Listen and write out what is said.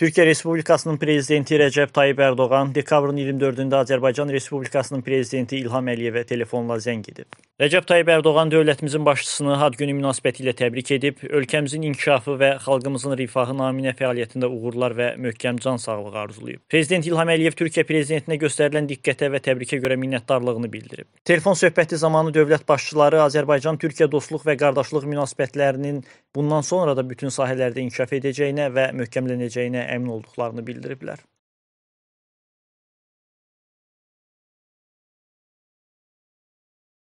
Türkiyə Respublikasının prezidenti Rəcəb Tayyib Ərdoğan dekabrın 24-də Azərbaycan Respublikasının prezidenti İlham Əliyevə telefonla zəng edib. Rəcəb Tayyib Ərdoğan dövlətimizin başçısını Had günü münasibəti ilə təbrik edib, ölkəmizin inkişafı və xalqımızın rifahı naminə fəaliyyətində uğurlar və möhkəm can sağlığı arzulayıb. Prezident İlham Əliyev Türkiyə prezidentinə göstərilən diqqətə və təbrikə görə minnətdarlığını bildirib. Telefon söhbəti zamanı dövlət başçıları Azərbaycan-Türkiyə dostluq və qardaşlıq münasibətlərinin bundan sonra da bütün sahələrdə inkişaf edəcəyinə və möhkəmlənəcəyinə əmin olduqlarını bildiriblər.